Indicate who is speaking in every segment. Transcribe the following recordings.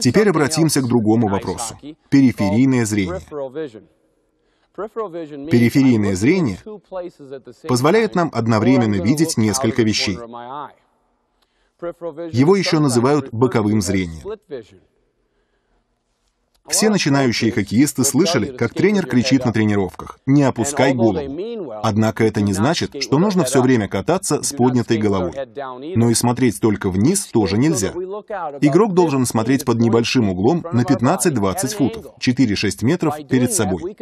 Speaker 1: Теперь обратимся к другому вопросу — периферийное зрение. Периферийное зрение позволяет нам одновременно видеть несколько вещей. Его еще называют боковым зрением. Все начинающие хоккеисты слышали, как тренер кричит на тренировках «не опускай голову». Однако это не значит, что нужно все время кататься с поднятой головой. Но и смотреть только вниз тоже нельзя. Игрок должен смотреть под небольшим углом на 15-20 футов, 4-6 метров перед собой.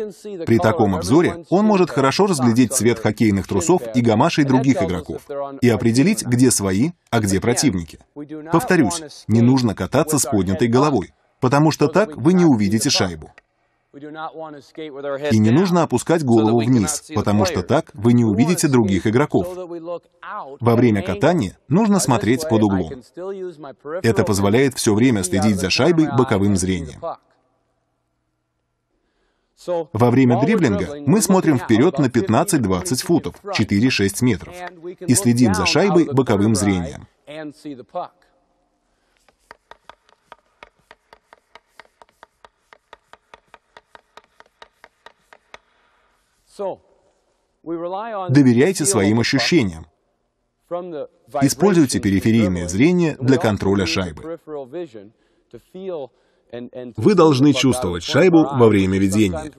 Speaker 1: При таком обзоре он может хорошо разглядеть цвет хоккейных трусов и гамашей других игроков и определить, где свои, а где противники. Повторюсь, не нужно кататься с поднятой головой потому что так вы не увидите шайбу. И не нужно опускать голову вниз, потому что так вы не увидите других игроков. Во время катания нужно смотреть под углом. Это позволяет все время следить за шайбой боковым зрением. Во время дриблинга мы смотрим вперед на 15-20 футов, 4-6 метров, и следим за шайбой боковым зрением. Доверяйте своим ощущениям. Используйте периферийное зрение для контроля шайбы. Вы должны чувствовать шайбу во время видения.